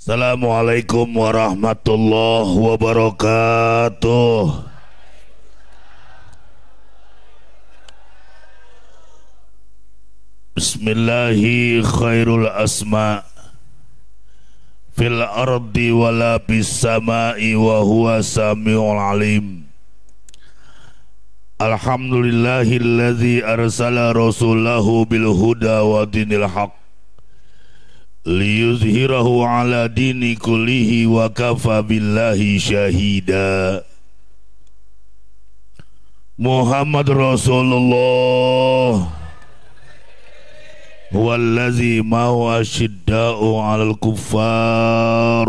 Assalamualaikum warahmatullahi wabarakatuh. Bismillahi khairul asma fil ardi wala bis samai wa huwa samiul alim. Alhamdulillahilladzi arsala rasulahu bil huda wa dinil haq liyuzhirahu ala dini kullihi wa kafa billahi syahida Muhammad Rasulullah Wallazi mahu asyidda'u alal kuffar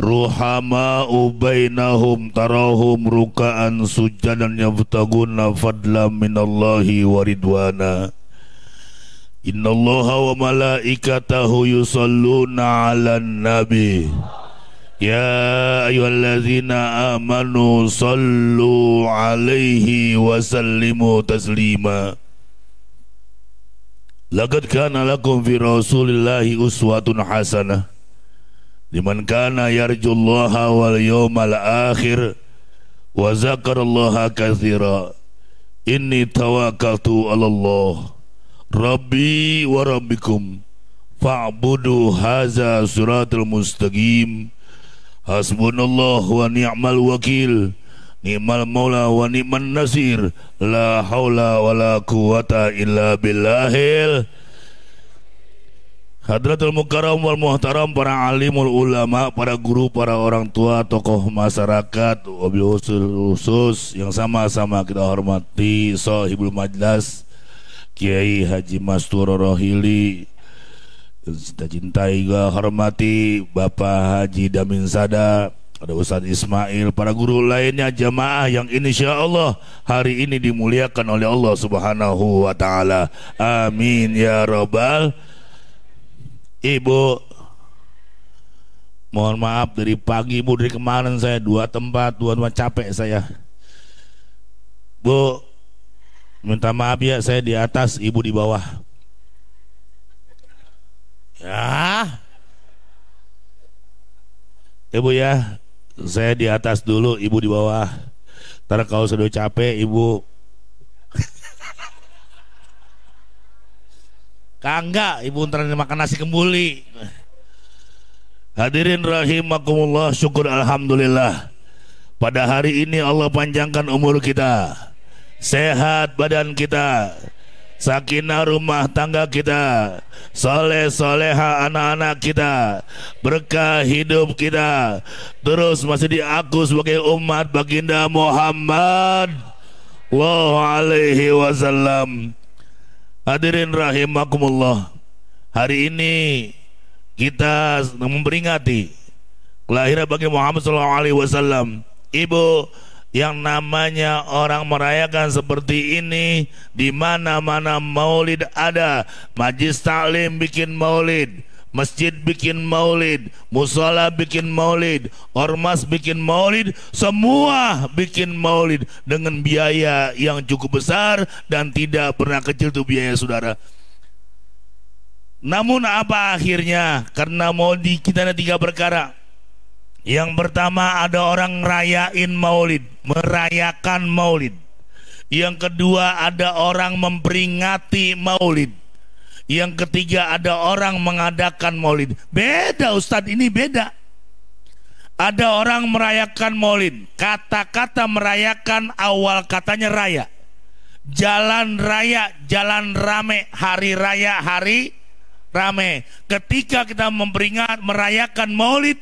Ruhama'u bainahum tarahum ruka'an sujadan yabtaguna fadla minallahi waridwana Innallaha wa malaikatahu yusalluna 'alan nabi. Ya ayyuhallazina amanu sallu 'alaihi wa taslima. Laqad kana lakum Rasulillahi uswatun hasanah liman kana yarjullaha wal yawmal akhir wa zakarallaha katsira. Inni tawakkaltu Allah Rabbi wa Rabbikum fa'budu haza suratul mustaqim hasbunallah wa ni'mal wakil ni'mal maula wa ni'man nasir la haula wa la quwata illa billahil Hadratul Mukarram wal Muhtaram para alimul ulama, para guru, para orang tua, tokoh masyarakat, wabil khusus yang sama-sama kita hormati sahibul majlis Kiai Haji Mastur Rohili kita cintai juga hormati Bapak Haji Damin Sada ada Ustadz Ismail para guru lainnya jemaah yang insya Allah hari ini dimuliakan oleh Allah Subhanahu wa taala amin ya robbal Ibu Mohon maaf dari pagi Bu dari kemarin saya dua tempat dua tempat capek saya Bu Minta maaf ya saya di atas, ibu di bawah. Ya. Ibu ya, saya di atas dulu, ibu di bawah. Ntar kalau sudah capek, ibu Kangga, ibu ntar makan nasi kembuli. Hadirin rahimakumullah, syukur alhamdulillah. Pada hari ini Allah panjangkan umur kita sehat badan kita sakinah rumah tangga kita, soleh soleha anak-anak kita, berkah hidup kita, terus masih diaku sebagai umat baginda Muhammad Wallahu alaihi wasallam Hadirin rahimakumullah Hari ini kita memperingati kelahiran bagi Muhammad sallallahu alaihi wasallam Ibu yang namanya orang merayakan seperti ini di mana-mana maulid ada majlis taklim bikin maulid masjid bikin maulid musola bikin maulid ormas bikin maulid semua bikin maulid dengan biaya yang cukup besar dan tidak pernah kecil tuh biaya saudara namun apa akhirnya karena mau di kita ada tiga perkara yang pertama ada orang rayain maulid merayakan maulid. Yang kedua ada orang memperingati maulid. Yang ketiga ada orang mengadakan maulid. Beda Ustadz ini beda. Ada orang merayakan maulid. Kata-kata merayakan awal katanya raya. Jalan raya, jalan rame, hari raya, hari rame. Ketika kita memperingat merayakan maulid,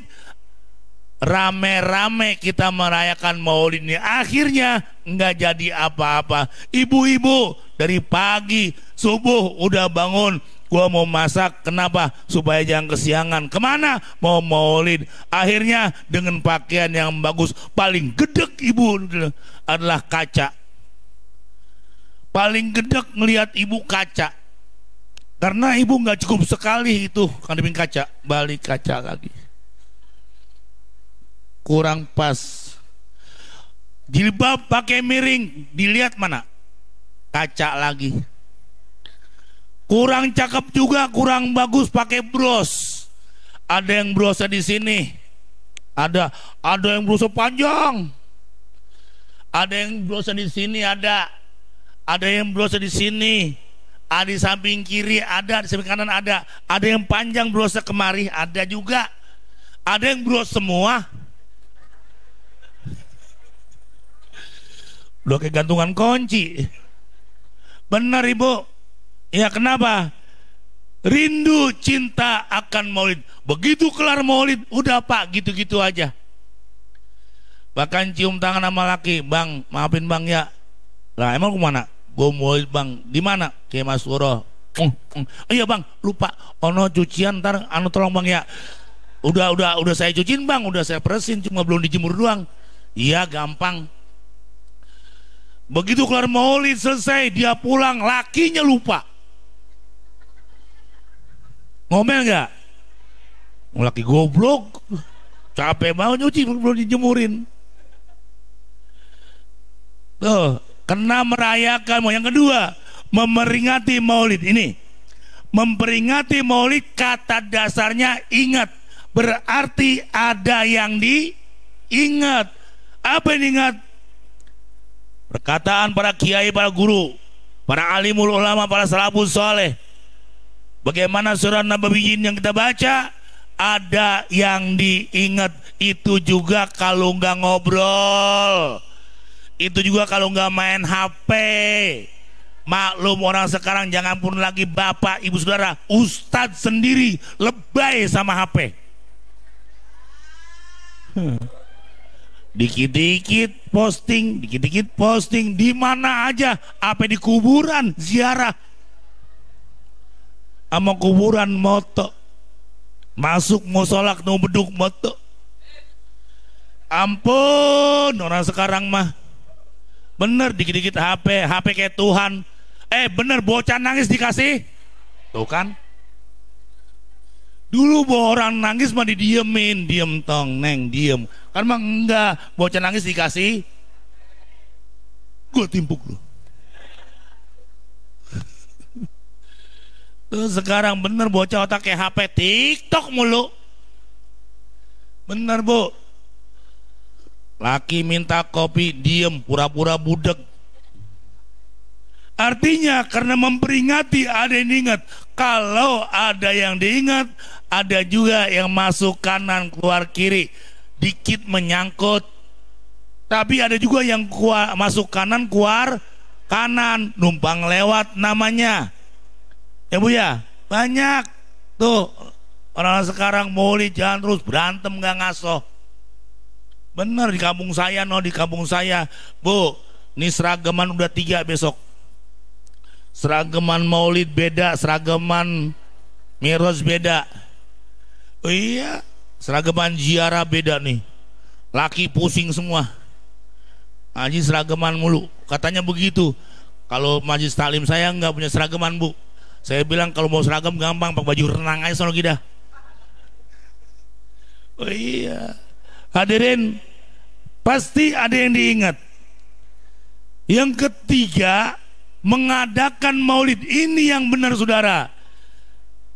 rame-rame kita merayakan Maulid ini akhirnya nggak jadi apa-apa ibu-ibu dari pagi subuh udah bangun gua mau masak kenapa supaya jangan kesiangan kemana mau maulid akhirnya dengan pakaian yang bagus paling gedek ibu adalah kaca paling gedek melihat ibu kaca karena ibu nggak cukup sekali itu kan kaca balik kaca lagi kurang pas. Jilbab pakai miring, dilihat mana? Kaca lagi. Kurang cakep juga, kurang bagus pakai bros. Ada yang brosnya di sini. Ada ada yang brosnya panjang. Ada yang brosnya di sini ada. Ada yang brosnya di sini. Ada di samping kiri ada, di samping kanan ada. Ada yang panjang brosnya kemari ada juga. Ada yang bros semua, Udah kayak gantungan kunci. Benar ibu. Ya kenapa? Rindu cinta akan maulid. Begitu kelar maulid, udah pak gitu-gitu aja. Bahkan cium tangan sama laki, bang, maafin bang ya. Lah emang kemana? Gue maulid bang, di mana? Kayak Mas Wuro. Oh, iya bang, lupa. Ono cucian ntar, anu tolong bang ya. Udah, udah, udah saya cuciin bang, udah saya presin, cuma belum dijemur doang. Iya gampang. Begitu kelar maulid selesai, dia pulang, lakinya lupa. Ngomel nggak? Laki goblok, capek banget nyuci belum dijemurin. Tuh, kena merayakan. Yang kedua, memperingati maulid ini. Memperingati maulid kata dasarnya ingat. Berarti ada yang diingat. Apa yang diingat? perkataan para kiai, para guru, para alimul ulama, para salafus soleh. Bagaimana surah Nabawiyin yang kita baca ada yang diingat itu juga kalau nggak ngobrol, itu juga kalau nggak main HP. Maklum orang sekarang jangan pun lagi bapak, ibu saudara, ustadz sendiri lebay sama HP. Hmm. Dikit-dikit posting, dikit-dikit posting di mana aja, apa di kuburan, ziarah. Sama kuburan moto. Masuk musolak nu beduk moto. Ampun, orang sekarang mah. Bener dikit-dikit HP, HP kayak Tuhan. Eh bener bocah nangis dikasih. Tuh kan. Dulu bawa orang nangis mah didiemin, diem tong neng diem. Kan mah enggak, bocah nangis dikasih gue timpuk lu. Terus sekarang bener bocah otak kayak HP TikTok mulu. Bener bu. Laki minta kopi diem pura-pura budek. Artinya karena memperingati ada yang diingat. Kalau ada yang diingat ada juga yang masuk kanan keluar kiri dikit menyangkut tapi ada juga yang keluar, masuk kanan keluar kanan numpang lewat namanya ya bu ya banyak tuh orang -orang sekarang maulid jalan terus berantem gak ngaso bener di kampung saya no di kampung saya bu ini seragaman udah tiga besok seragaman maulid beda seragaman miros beda Iya, seragaman ziarah beda nih. Laki pusing semua. Haji seragaman mulu. Katanya begitu. Kalau majlis taklim saya nggak punya seragaman bu. Saya bilang kalau mau seragam gampang, pakai baju renang aja soal kita. Oh iya, hadirin pasti ada yang diingat. Yang ketiga mengadakan maulid ini yang benar saudara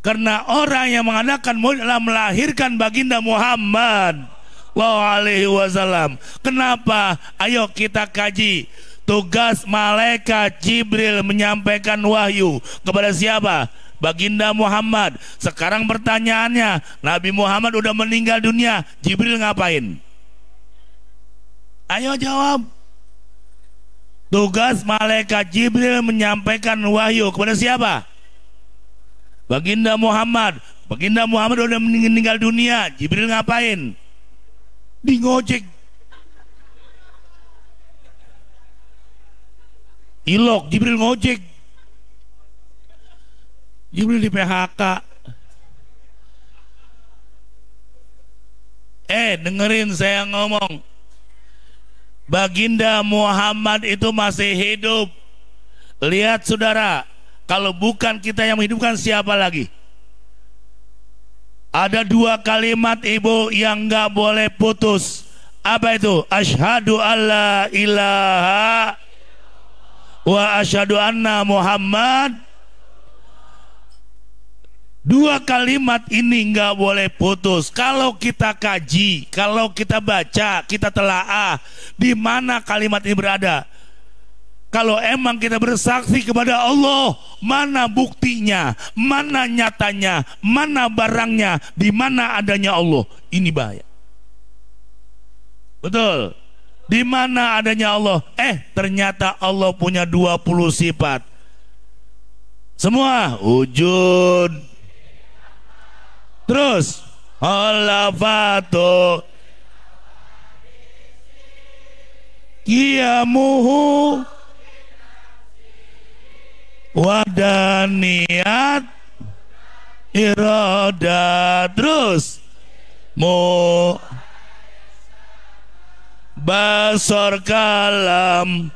karena orang yang mengadakan maulid adalah melahirkan baginda Muhammad alaihi wasallam Kenapa? Ayo kita kaji Tugas malaikat Jibril menyampaikan wahyu Kepada siapa? Baginda Muhammad Sekarang pertanyaannya Nabi Muhammad udah meninggal dunia Jibril ngapain? Ayo jawab Tugas malaikat Jibril menyampaikan wahyu kepada siapa? Baginda Muhammad, Baginda Muhammad udah meninggal dunia. Jibril ngapain? Di ngojek. Ilok, Jibril ngojek. Jibril di PHK. Eh, dengerin saya ngomong. Baginda Muhammad itu masih hidup. Lihat saudara, kalau bukan kita yang menghidupkan siapa lagi? Ada dua kalimat ibu yang nggak boleh putus. Apa itu? Ashadu alla ilaha wa ashadu anna Muhammad. Dua kalimat ini nggak boleh putus. Kalau kita kaji, kalau kita baca, kita telaah di mana kalimat ini berada. Kalau emang kita bersaksi kepada Allah, mana buktinya, mana nyatanya, mana barangnya, di mana adanya Allah. Ini bahaya. Betul. Di mana adanya Allah? Eh, ternyata Allah punya 20 sifat. Semua wujud. Terus, alafatu. Kiamuhu niat iroda terus mu basor kalam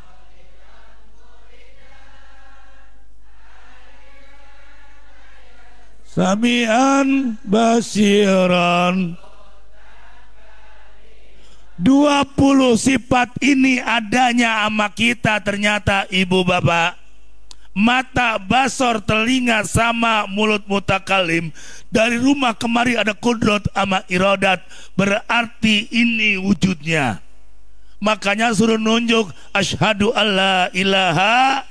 Samian basiran 20 sifat ini adanya sama kita ternyata ibu bapak mata, basor, telinga sama mulut mutakalim. Dari rumah kemari ada kudrot ama irodat. Berarti ini wujudnya. Makanya suruh nunjuk asyhadu alla ilaha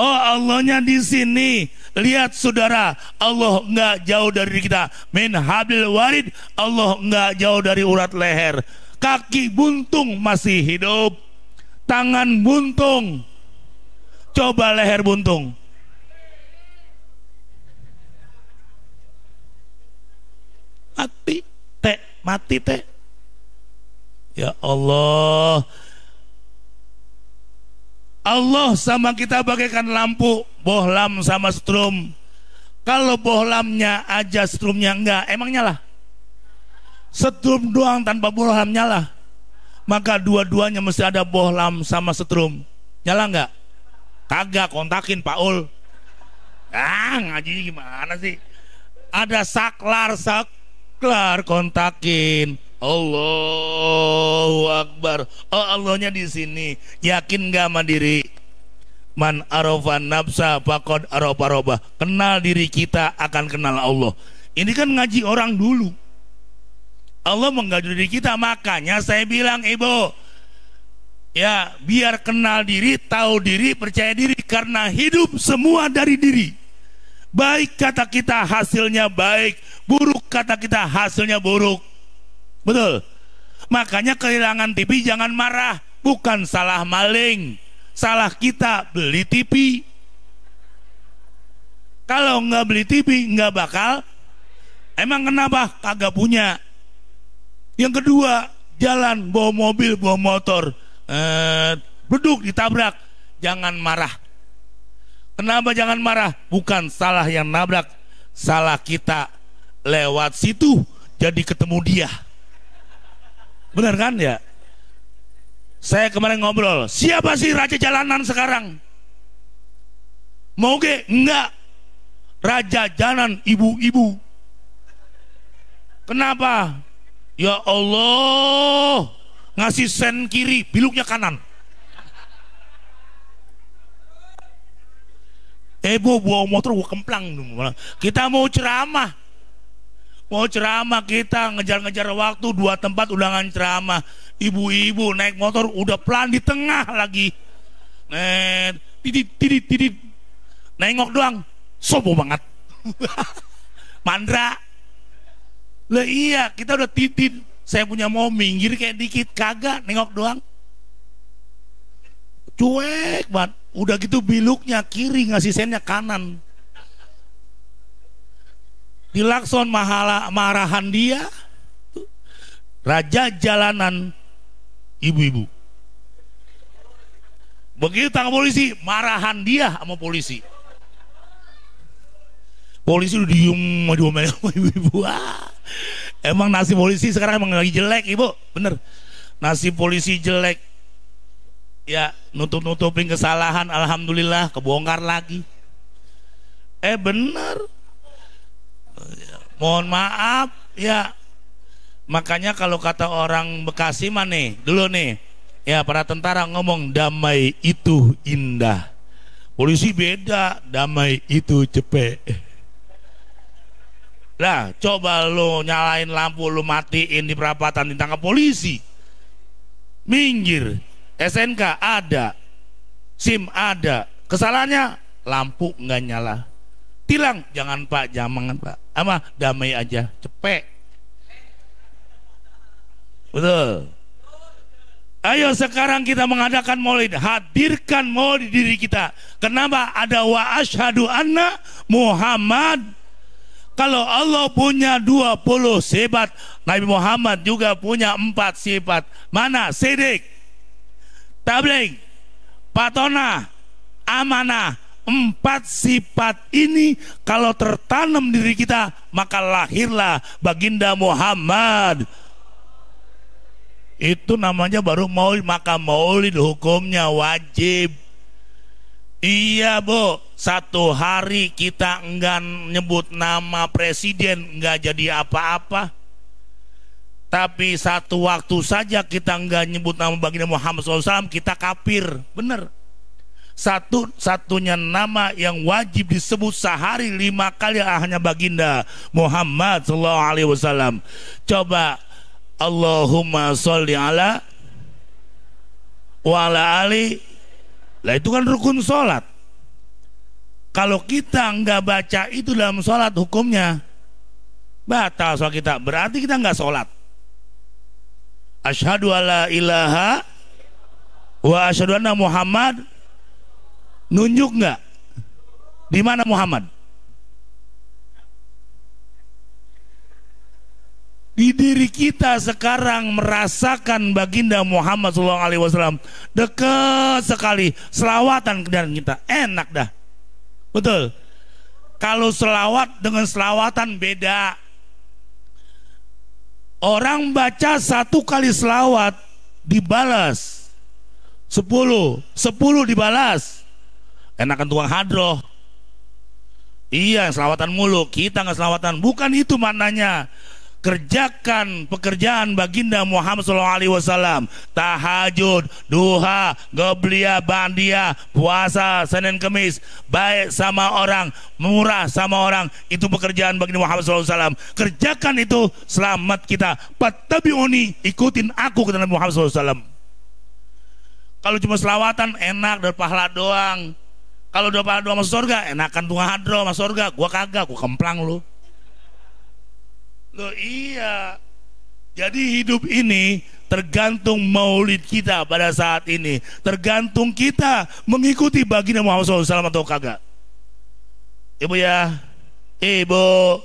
Oh Allahnya di sini. Lihat saudara, Allah nggak jauh dari kita. Min habil warid, Allah nggak jauh dari urat leher. Kaki buntung masih hidup, tangan buntung coba leher buntung mati teh mati teh ya Allah Allah sama kita bagaikan lampu bohlam sama strum kalau bohlamnya aja strumnya enggak emang nyala setrum doang tanpa bohlam nyala maka dua-duanya mesti ada bohlam sama setrum nyala enggak kagak kontakin Paul ah ngaji gimana sih ada saklar saklar kontakin Allahu Akbar oh Allahnya di sini yakin gak mandiri man arofa nafsa pakod arofa roba kenal diri kita akan kenal Allah ini kan ngaji orang dulu Allah mengajari diri kita makanya saya bilang ibu ya biar kenal diri, tahu diri, percaya diri karena hidup semua dari diri. Baik kata kita hasilnya baik, buruk kata kita hasilnya buruk. Betul. Makanya kehilangan TV jangan marah, bukan salah maling. Salah kita beli TV. Kalau nggak beli TV nggak bakal. Emang kenapa kagak punya? Yang kedua, jalan bawa mobil, bawa motor eh, beduk ditabrak jangan marah kenapa jangan marah bukan salah yang nabrak salah kita lewat situ jadi ketemu dia benar kan ya saya kemarin ngobrol siapa sih raja jalanan sekarang mau ke enggak raja jalanan ibu-ibu kenapa ya Allah ngasih sen kiri, biluknya kanan. Ebo eh, bawa motor gua kemplang kita mau ceramah mau ceramah kita ngejar-ngejar waktu dua tempat ulangan ceramah ibu-ibu naik motor udah pelan di tengah lagi net tidit tidit tidit nengok doang sobo banget mandra lah iya kita udah titit saya punya mau minggir kayak dikit kagak nengok doang cuek banget udah gitu biluknya kiri ngasih sennya kanan dilakson mahala marahan dia raja jalanan ibu-ibu begitu tangkap polisi marahan dia sama polisi polisi udah diem sama ibu-ibu ah. Emang nasi polisi sekarang emang lagi jelek, Ibu. Bener. Nasi polisi jelek. Ya, nutup-nutupin kesalahan, alhamdulillah kebongkar lagi. Eh, bener. mohon maaf, ya. Makanya kalau kata orang Bekasi mah nih, dulu nih, ya para tentara ngomong damai itu indah. Polisi beda, damai itu cepet. Lah, coba lo nyalain lampu lo matiin di perapatan ditangkap polisi. Minggir. SNK ada. SIM ada. Kesalahannya lampu nggak nyala. Tilang, jangan Pak, jangan Pak. Ama damai aja, cepek. Betul. Ayo sekarang kita mengadakan maulid. Hadirkan maulid diri kita. Kenapa ada wa ashadu anna Muhammad kalau Allah punya 20 sifat, Nabi Muhammad juga punya 4 sifat. Mana? Sidik, tabligh, patona, amanah. Empat sifat ini kalau tertanam diri kita, maka lahirlah baginda Muhammad. Itu namanya baru maulid, maka maulid hukumnya wajib. Iya bu, satu hari kita enggan nyebut nama presiden enggak jadi apa-apa. Tapi satu waktu saja kita enggan nyebut nama baginda Muhammad SAW, kita kapir benar. Satu satunya nama yang wajib disebut sehari lima kali hanya baginda Muhammad SAW. Coba Allahumma sholli ala wa ala ali lah itu kan rukun sholat. Kalau kita nggak baca itu dalam sholat hukumnya batal sholat kita. Berarti kita nggak sholat. Ashadu alla ilaha wa ashadu anna Muhammad nunjuk nggak? Di mana Muhammad? di diri kita sekarang merasakan baginda Muhammad SAW dekat sekali selawatan dalam kita enak dah betul kalau selawat dengan selawatan beda orang baca satu kali selawat dibalas sepuluh sepuluh dibalas enakan tuang hadroh Iya, selawatan mulu. Kita nggak selawatan. Bukan itu maknanya kerjakan pekerjaan baginda Muhammad SAW tahajud duha goblia bandia puasa Senin Kemis baik sama orang murah sama orang itu pekerjaan baginda Muhammad SAW kerjakan itu selamat kita tapi uni ikutin aku ke dalam Muhammad SAW kalau cuma selawatan enak dan pahala doang kalau udah pahala doang masuk surga enakan tuh hadro masuk surga gua kagak gua kemplang lu Loh iya. Jadi hidup ini tergantung maulid kita pada saat ini. Tergantung kita mengikuti baginda Muhammad SAW atau kagak. Ibu ya, ibu.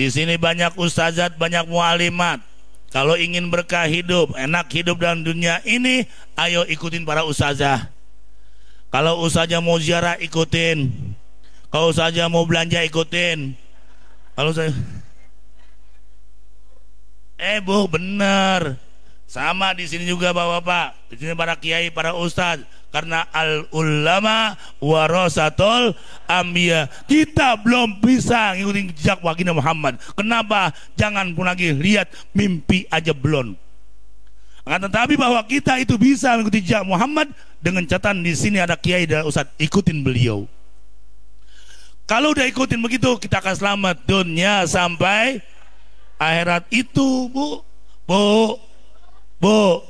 Di sini banyak ustazat, banyak mualimat. Kalau ingin berkah hidup, enak hidup dalam dunia ini, ayo ikutin para ustazah. Kalau ustazah mau ziarah ikutin. Kalau ustazah mau belanja ikutin. Kalau saya Eh bu, benar. Sama di sini juga bapak-bapak, di sini para kiai, para ustadz. Karena al ulama warasatul ambia. Kita belum bisa ngikutin jejak wakilnya Muhammad. Kenapa? Jangan pun lagi lihat mimpi aja belum. Akan tetapi bahwa kita itu bisa mengikuti jejak Muhammad dengan catatan di sini ada kiai dan ustadz ikutin beliau. Kalau udah ikutin begitu kita akan selamat dunia sampai akhirat itu bu bu bu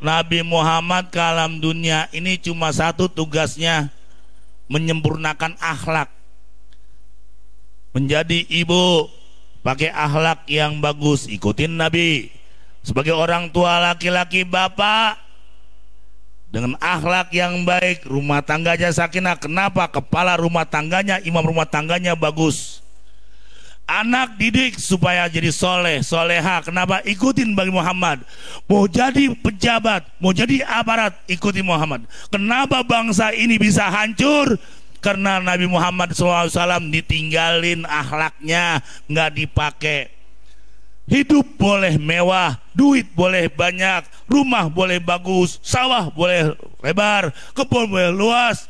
Nabi Muhammad ke alam dunia ini cuma satu tugasnya menyempurnakan akhlak menjadi ibu pakai akhlak yang bagus ikutin Nabi sebagai orang tua laki-laki bapak dengan akhlak yang baik rumah tangganya sakinah kenapa kepala rumah tangganya imam rumah tangganya bagus Anak didik supaya jadi soleh, soleha. Kenapa? Ikutin Bagi Muhammad. Mau jadi pejabat, mau jadi aparat, ikuti Muhammad. Kenapa bangsa ini bisa hancur? Karena Nabi Muhammad SAW ditinggalin akhlaknya, nggak dipakai. Hidup boleh mewah, duit boleh banyak, rumah boleh bagus, sawah boleh lebar, kebun boleh luas,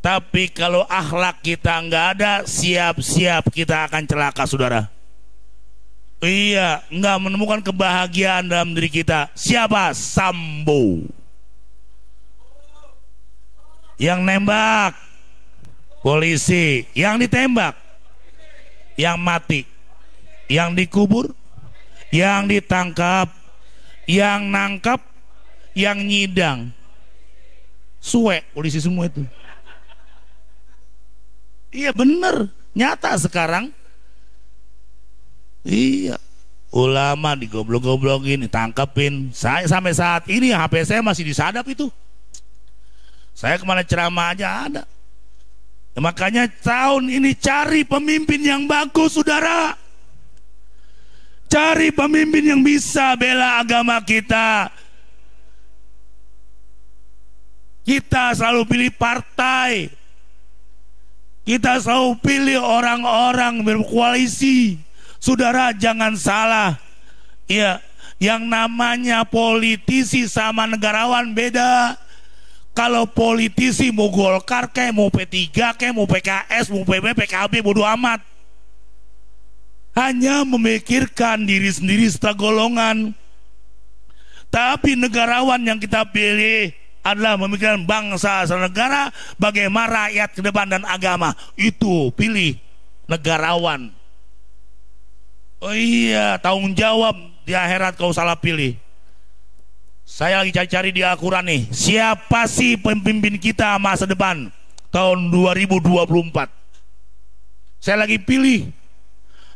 tapi kalau akhlak kita nggak ada, siap-siap kita akan celaka, saudara. Iya, nggak menemukan kebahagiaan dalam diri kita. Siapa? Sambo. Yang nembak, polisi. Yang ditembak, yang mati. Yang dikubur, yang ditangkap, yang nangkap, yang nyidang. suwe polisi semua itu. Iya benar, nyata sekarang. Iya, ulama digoblok-goblokin, ditangkepin. Saya sampai saat ini HP saya masih disadap itu. Saya kemana ceramah aja ada. Ya, makanya tahun ini cari pemimpin yang bagus, saudara. Cari pemimpin yang bisa bela agama kita. Kita selalu pilih partai, kita selalu pilih orang-orang berkoalisi. Saudara jangan salah. Ya, yang namanya politisi sama negarawan beda. Kalau politisi mau Golkar kayak mau P3 kayak mau PKS, mau PB, PKB bodoh amat. Hanya memikirkan diri sendiri setelah golongan. Tapi negarawan yang kita pilih adalah memikirkan bangsa dan negara, bagaimana rakyat ke depan dan agama. Itu pilih negarawan. Oh iya, tanggung jawab di akhirat kau salah pilih. Saya lagi cari-cari di Al-Quran nih. Siapa sih pemimpin kita masa depan tahun 2024? Saya lagi pilih.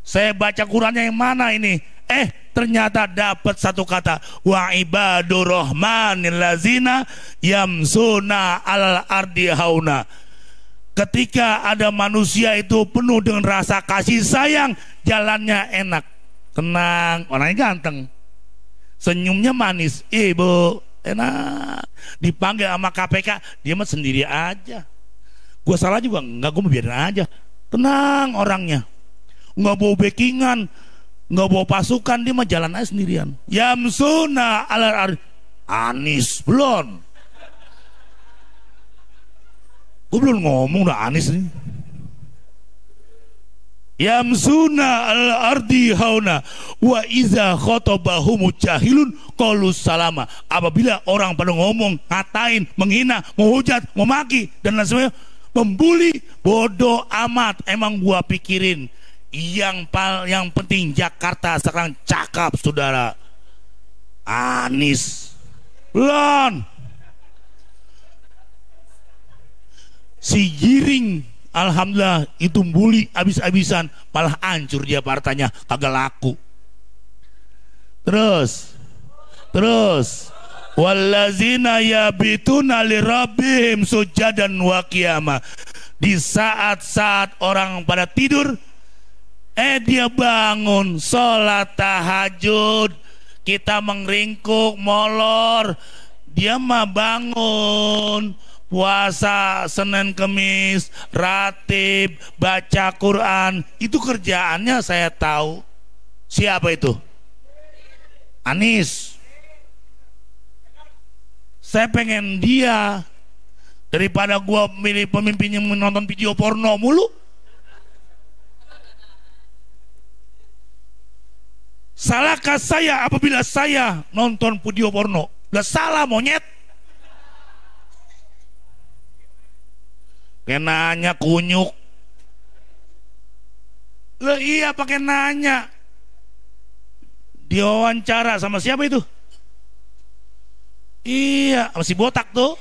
Saya baca Qurannya yang mana ini? Eh, ternyata dapat satu kata wa ibadu rohmanil lazina yamsuna al ardi hauna ketika ada manusia itu penuh dengan rasa kasih sayang jalannya enak tenang orangnya ganteng senyumnya manis ibu eh, enak dipanggil sama KPK dia mah sendiri aja gue salah juga nggak gue biarin aja tenang orangnya nggak mau backingan nggak bawa pasukan dia mah jalan aja sendirian Yamsuna alar ar Anis belum gue belum ngomong udah Anis nih Yamsuna al ardi hauna wa iza khotobahumu jahilun kolus salama. Apabila orang pada ngomong, ngatain, menghina, menghujat, memaki dan lain sebagainya, membuli bodoh amat emang gua pikirin yang pal yang penting Jakarta sekarang cakap saudara. Anis. Lan Si Giring Alhamdulillah itu bully abis-abisan malah hancur dia partainya kagak laku terus terus Walazina yabituna lirabbihim sujadan wa qiyamah. Di saat-saat orang pada tidur, Eh dia bangun sholat tahajud Kita mengringkuk molor Dia mah bangun Puasa Senin Kemis Ratib Baca Quran Itu kerjaannya saya tahu Siapa itu? Anis Saya pengen dia Daripada gua milih pemimpin yang menonton video porno mulu Salahkah saya apabila saya nonton video porno? Lah salah monyet. Kayak nanya kunyuk. Lah iya pakai nanya. Dia wawancara sama siapa itu? Iya, masih botak tuh.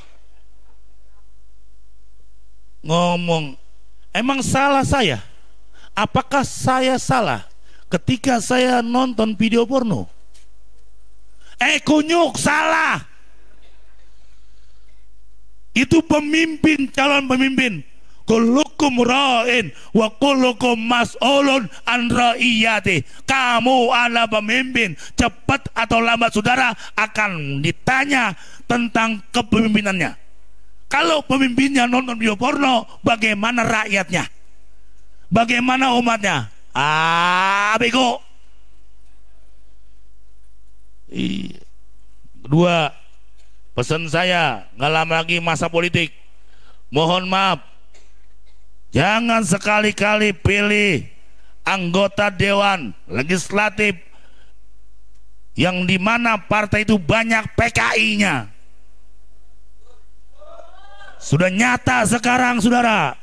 Ngomong, emang salah saya? Apakah saya salah? ketika saya nonton video porno eh kunyuk salah itu pemimpin calon pemimpin Kulukum ra'in wa kulukum olon an ra'iyati. Kamu adalah pemimpin. Cepat atau lambat saudara akan ditanya tentang kepemimpinannya. Kalau pemimpinnya nonton video porno, bagaimana rakyatnya? Bagaimana umatnya? ah bego iya. kedua pesan saya nggak lama lagi masa politik mohon maaf jangan sekali-kali pilih anggota dewan legislatif yang di mana partai itu banyak PKI-nya sudah nyata sekarang saudara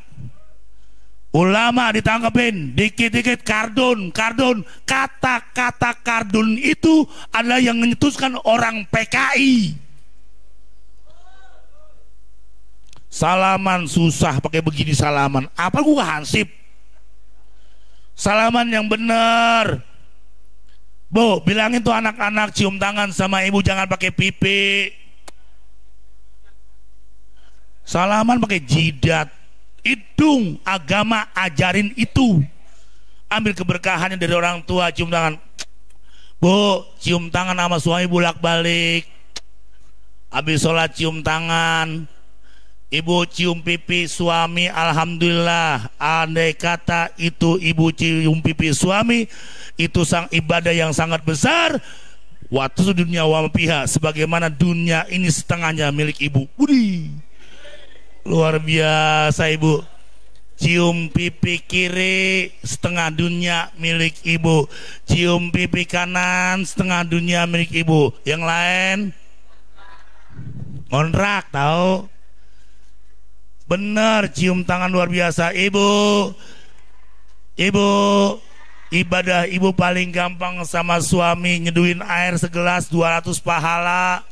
Ulama ditangkepin, dikit-dikit kardun, kardun. Kata-kata kardun itu adalah yang menyetuskan orang PKI. Salaman susah pakai begini salaman. Apa gua hansip? Salaman yang benar. Bu, bilangin tuh anak-anak cium tangan sama ibu jangan pakai pipi. Salaman pakai jidat hidung agama ajarin itu ambil keberkahannya dari orang tua cium tangan bu cium tangan sama suami bulak balik habis sholat cium tangan ibu cium pipi suami alhamdulillah andai kata itu ibu cium pipi suami itu sang ibadah yang sangat besar waktu dunia wampiha sebagaimana dunia ini setengahnya milik ibu udih luar biasa ibu cium pipi kiri setengah dunia milik ibu cium pipi kanan setengah dunia milik ibu yang lain kontrak tahu benar cium tangan luar biasa ibu ibu ibadah ibu paling gampang sama suami nyeduin air segelas 200 pahala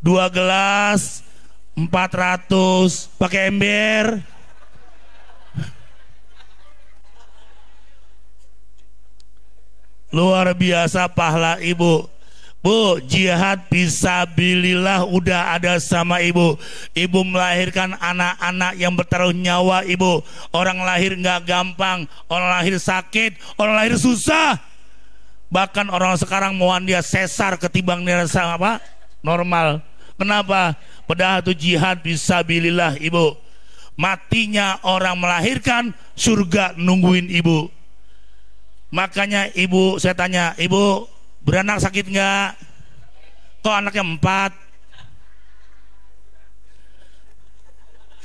dua gelas 400 pakai ember luar biasa pahala ibu Bu, jihad bililah udah ada sama ibu. Ibu melahirkan anak-anak yang bertaruh nyawa ibu. Orang lahir nggak gampang, orang lahir sakit, orang lahir susah. Bahkan orang sekarang mau dia sesar ketimbang dia apa? Normal. Kenapa? Padahal itu jihad bisa bililah ibu. Matinya orang melahirkan, surga nungguin ibu. Makanya ibu saya tanya, ibu beranak sakit nggak? Kok anaknya empat?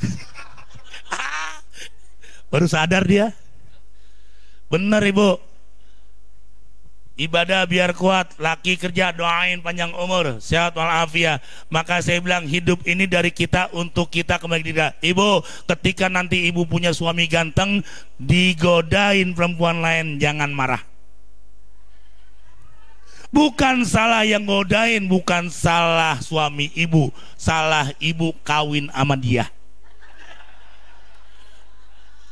Ah, baru sadar dia. Benar ibu, ibadah biar kuat, laki kerja doain panjang umur, sehat walafiat. Maka saya bilang hidup ini dari kita untuk kita kembali tidak Ibu, ketika nanti ibu punya suami ganteng, digodain perempuan lain, jangan marah. Bukan salah yang godain, bukan salah suami ibu, salah ibu kawin sama dia.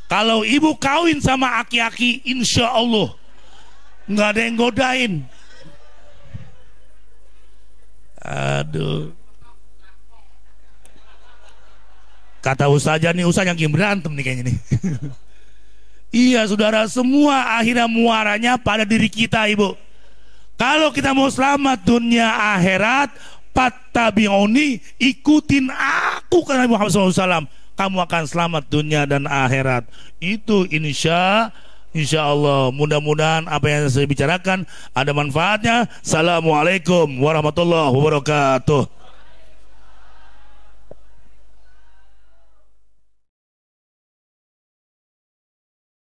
Kalau ibu kawin sama aki-aki, insya Allah nggak ada yang godain aduh kata usaha nih usaha yang berantem nih kayaknya nih iya saudara semua akhirnya muaranya pada diri kita ibu kalau kita mau selamat dunia akhirat patabioni ikutin aku karena Muhammad SAW kamu akan selamat dunia dan akhirat itu insya Insya Allah mudah-mudahan apa yang saya bicarakan ada manfaatnya. Assalamualaikum warahmatullahi wabarakatuh.